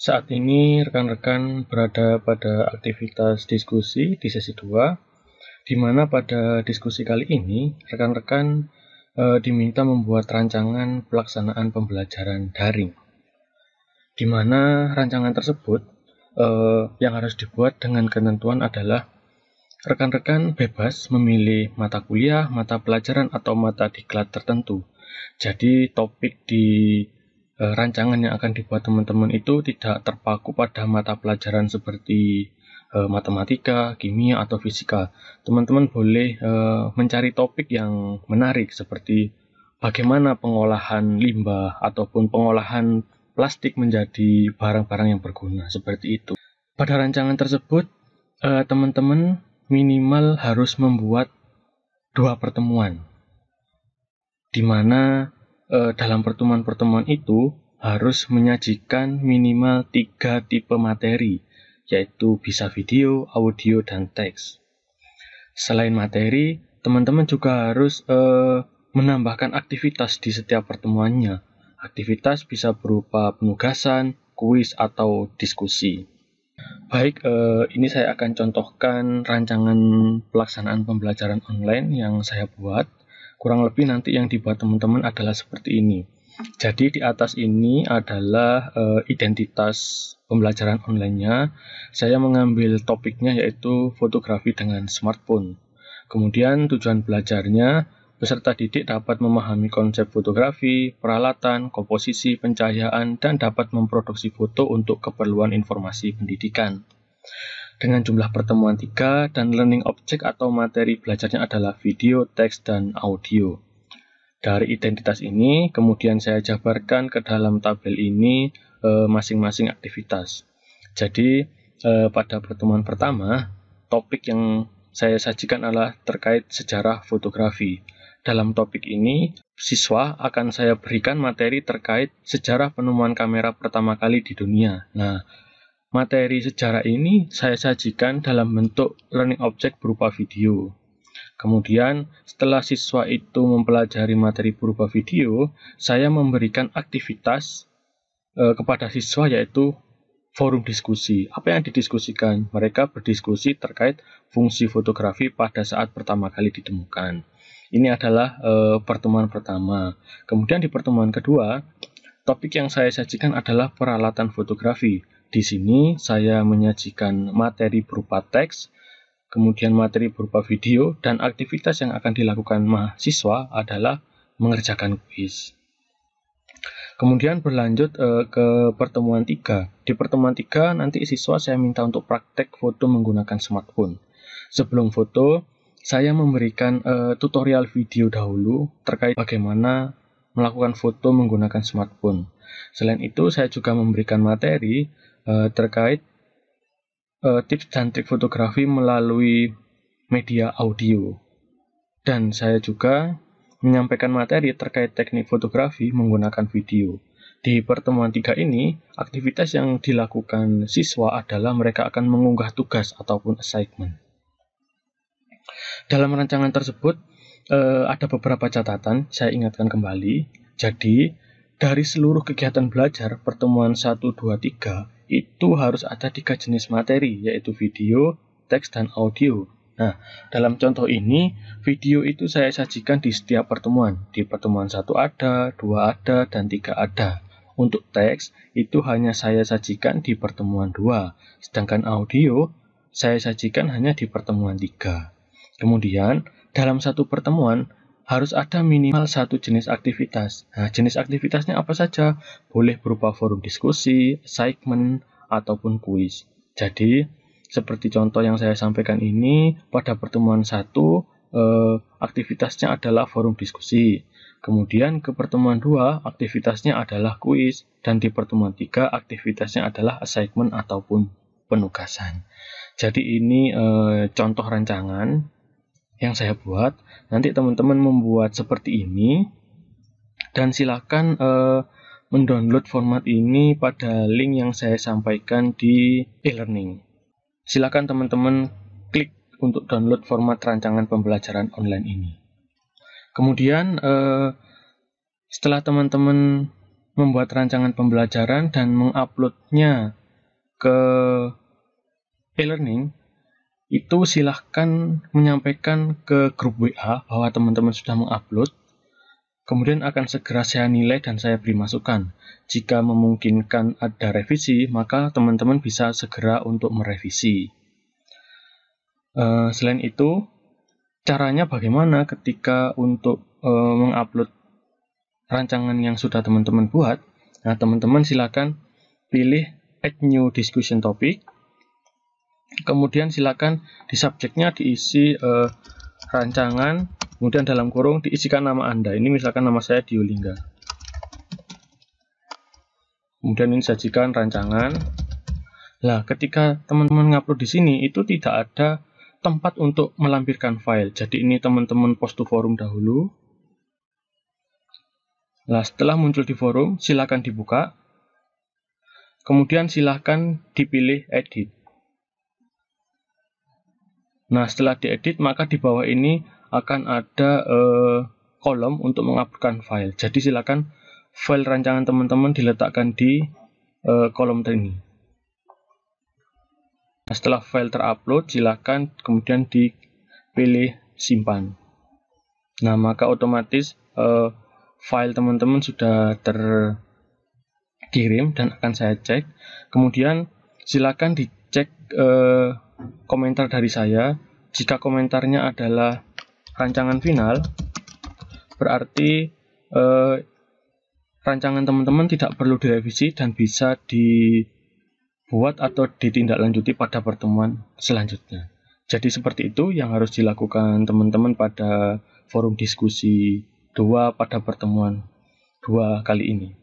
Saat ini rekan-rekan berada pada aktivitas diskusi di sesi 2, di mana pada diskusi kali ini rekan-rekan e, diminta membuat rancangan pelaksanaan pembelajaran daring. Di mana rancangan tersebut e, yang harus dibuat dengan ketentuan adalah rekan-rekan bebas memilih mata kuliah, mata pelajaran atau mata diklat tertentu. Jadi topik di Eh, rancangan yang akan dibuat teman-teman itu tidak terpaku pada mata pelajaran seperti eh, matematika, kimia, atau fisika. Teman-teman boleh eh, mencari topik yang menarik seperti bagaimana pengolahan limbah ataupun pengolahan plastik menjadi barang-barang yang berguna seperti itu. Pada rancangan tersebut, teman-teman minimal harus membuat dua pertemuan di mana eh, dalam pertemuan-pertemuan itu harus menyajikan minimal tiga tipe materi, yaitu bisa video, audio, dan teks. Selain materi, teman-teman juga harus eh, menambahkan aktivitas di setiap pertemuannya. Aktivitas bisa berupa penugasan, kuis, atau diskusi. Baik, eh, ini saya akan contohkan rancangan pelaksanaan pembelajaran online yang saya buat kurang lebih nanti yang dibuat teman-teman adalah seperti ini. Jadi di atas ini adalah e, identitas pembelajaran online-nya. Saya mengambil topiknya yaitu fotografi dengan smartphone. Kemudian tujuan belajarnya peserta didik dapat memahami konsep fotografi, peralatan, komposisi, pencahayaan, dan dapat memproduksi foto untuk keperluan informasi pendidikan dengan jumlah pertemuan 3 dan learning object atau materi belajarnya adalah video, teks, dan audio. Dari identitas ini, kemudian saya jabarkan ke dalam tabel ini eh, masing-masing e, aktivitas. Jadi, e, pada pertemuan pertama, topik yang saya sajikan adalah terkait sejarah fotografi. Dalam topik ini, siswa akan saya berikan materi terkait sejarah penemuan kamera pertama kali di dunia. Nah, Materi sejarah ini saya sajikan dalam bentuk learning object berupa video. Kemudian, setelah siswa itu mempelajari materi berupa video, saya memberikan aktivitas e, kepada siswa yaitu forum diskusi. Apa yang didiskusikan? Mereka berdiskusi terkait fungsi fotografi pada saat pertama kali ditemukan. Ini adalah e, pertemuan pertama. Kemudian di pertemuan kedua, topik yang saya sajikan adalah peralatan fotografi. Di sini saya menyajikan materi berupa teks, kemudian materi berupa video, dan aktivitas yang akan dilakukan mahasiswa adalah mengerjakan kuis. Kemudian berlanjut e, ke pertemuan 3. Di pertemuan 3 nanti siswa saya minta untuk praktek foto menggunakan smartphone. Sebelum foto, saya memberikan e, tutorial video dahulu terkait bagaimana melakukan foto menggunakan smartphone. Selain itu, saya juga memberikan materi uh, terkait uh, tips dan trik fotografi melalui media audio. Dan saya juga menyampaikan materi terkait teknik fotografi menggunakan video. Di pertemuan tiga ini, aktivitas yang dilakukan siswa adalah mereka akan mengunggah tugas ataupun assignment. Dalam rancangan tersebut, eh, ada beberapa catatan saya ingatkan kembali. Jadi dari seluruh kegiatan belajar pertemuan 1 2 3 itu harus ada tiga jenis materi yaitu video, teks dan audio. Nah, dalam contoh ini, video itu saya sajikan di setiap pertemuan. Di pertemuan 1 ada, 2 ada, dan tiga ada. Untuk teks, itu hanya saya sajikan di pertemuan 2, Sedangkan audio, saya sajikan hanya di pertemuan 3. Kemudian, dalam satu pertemuan harus ada minimal satu jenis aktivitas. Nah, jenis aktivitasnya apa saja? Boleh berupa forum diskusi, segmen, ataupun kuis. Jadi, seperti contoh yang saya sampaikan ini, pada pertemuan satu eh, aktivitasnya adalah forum diskusi. Kemudian ke pertemuan dua aktivitasnya adalah kuis dan di pertemuan tiga aktivitasnya adalah assignment ataupun penugasan. Jadi ini eh, contoh rancangan yang saya buat. Nanti teman-teman membuat seperti ini dan silakan eh, mendownload format ini pada link yang saya sampaikan di e-learning. Silakan teman-teman klik untuk download format rancangan pembelajaran online ini. Kemudian eh, setelah teman-teman membuat rancangan pembelajaran dan menguploadnya ke e-learning, itu silahkan menyampaikan ke grup WA bahwa teman-teman sudah mengupload. Kemudian akan segera saya nilai dan saya beri masukan. Jika memungkinkan ada revisi, maka teman-teman bisa segera untuk merevisi. Uh, selain itu, caranya bagaimana ketika untuk uh, mengupload rancangan yang sudah teman-teman buat? Nah, teman-teman silahkan pilih Add New Discussion Topic kemudian silakan di subjeknya diisi eh, rancangan kemudian dalam kurung diisikan nama anda ini misalkan nama saya Diolingga kemudian ini sajikan rancangan lah ketika teman-teman ngupload di sini itu tidak ada tempat untuk melampirkan file jadi ini teman-teman post to forum dahulu Nah, setelah muncul di forum, silakan dibuka. Kemudian silakan dipilih edit. Nah, setelah diedit, maka di bawah ini akan ada eh, kolom untuk menguploadkan file. Jadi, silakan file rancangan teman-teman diletakkan di eh, kolom ini. Nah, setelah file terupload, silakan kemudian dipilih simpan. Nah, maka otomatis eh, file teman-teman sudah terkirim dan akan saya cek. Kemudian, silakan dicek eh, komentar dari saya. Jika komentarnya adalah rancangan final, berarti eh, rancangan teman-teman tidak perlu direvisi dan bisa dibuat atau ditindaklanjuti pada pertemuan selanjutnya. Jadi seperti itu yang harus dilakukan teman-teman pada forum diskusi dua pada pertemuan dua kali ini.